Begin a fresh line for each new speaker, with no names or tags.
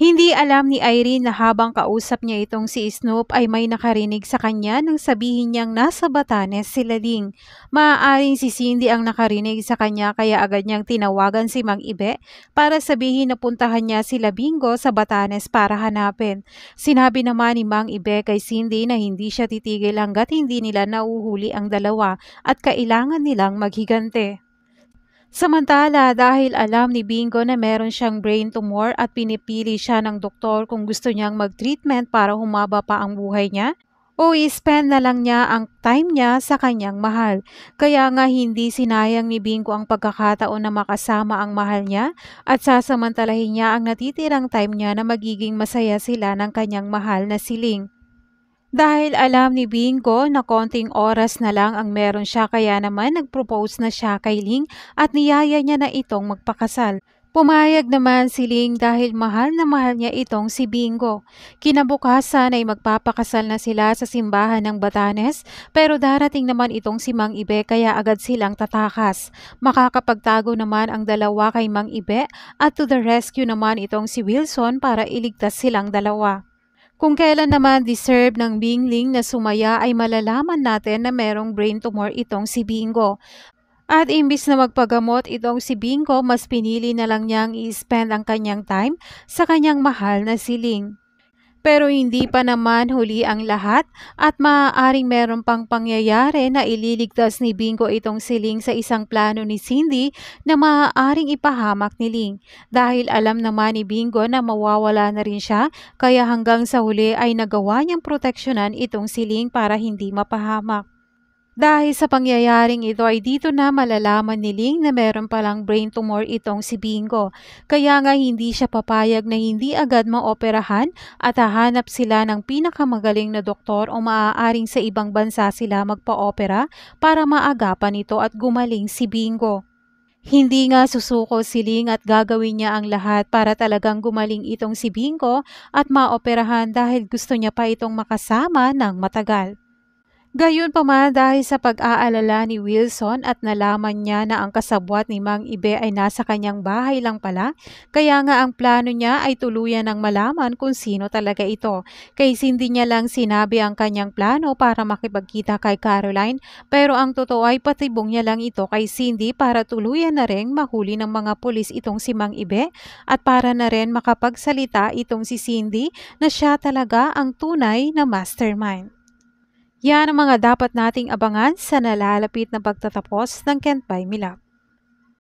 Hindi alam ni Irene na habang kausap niya itong si Snoop ay may nakarinig sa kanya nang sabihin niyang nasa Batanes si Lading. Maaaring si Cindy ang nakarinig sa kanya kaya agad niyang tinawagan si Mang Ibe para sabihin na puntahan niya si Labingo sa Batanes para hanapin. Sinabi naman ni Mang Ibe kay Cindy na hindi siya titigil hanggat hindi nila nauhuli ang dalawa at kailangan nilang maghigante. Samantala, dahil alam ni Bingo na meron siyang brain tumor at pinipili siya ng doktor kung gusto niyang mag-treatment para humaba pa ang buhay niya, o i-spend na lang niya ang time niya sa kanyang mahal. Kaya nga hindi sinayang ni Bingo ang pagkakataon na makasama ang mahal niya at sasamantalahin niya ang natitirang time niya na magiging masaya sila ng kanyang mahal na siling. Dahil alam ni Bingo na konting oras na lang ang meron siya kaya naman nagpropose na siya kay Ling at niyaya niya na itong magpakasal. Pumayag naman si Ling dahil mahal na mahal niya itong si Bingo. Kinabukasan ay magpapakasal na sila sa simbahan ng Batanes pero darating naman itong si Mang Ibe kaya agad silang tatakas. Makakapagtago naman ang dalawa kay Mang Ibe at to the rescue naman itong si Wilson para iligtas silang dalawa. Kung kailan naman deserve ng Bingling na sumaya ay malalaman natin na merong brain tumor itong si Bingo. At imbis na magpagamot itong si Bingo, mas pinili na lang niyang i-spend ang kanyang time sa kanyang mahal na siling. Pero hindi pa naman huli ang lahat at maaaring meron pang pangyayari na ililigtas ni Bingo itong si Ling sa isang plano ni Cindy na maaaring ipahamak ni Ling. Dahil alam naman ni Bingo na mawawala na rin siya kaya hanggang sa huli ay nagawa niyang proteksyonan itong si Ling para hindi mapahamak. Dahil sa pangyayaring ito ay dito na malalaman ni Ling na meron palang brain tumor itong si Bingo. Kaya nga hindi siya papayag na hindi agad maoperahan at hahanap sila ng pinakamagaling na doktor o maaaring sa ibang bansa sila magpa-opera para maagapan ito at gumaling si Bingo. Hindi nga susuko si Ling at gagawin niya ang lahat para talagang gumaling itong si Bingo at maoperahan dahil gusto niya pa itong makasama ng matagal. Gayon pa man dahil sa pag-aalala ni Wilson at nalaman niya na ang kasabwat ni Mang Ibe ay nasa kanyang bahay lang pala, kaya nga ang plano niya ay tuluyan ng malaman kung sino talaga ito. Kay hindi niya lang sinabi ang kanyang plano para makipagkita kay Caroline, pero ang totoo ay patibong niya lang ito kay Cindy para tuluyan na rin mahuli ng mga pulis itong si Mang Ibe at para na rin makapagsalita itong si Cindy na siya talaga ang tunay na mastermind. Yan ang mga dapat nating abangan sa nalalapit na pagtatapos ng Kent by Milab.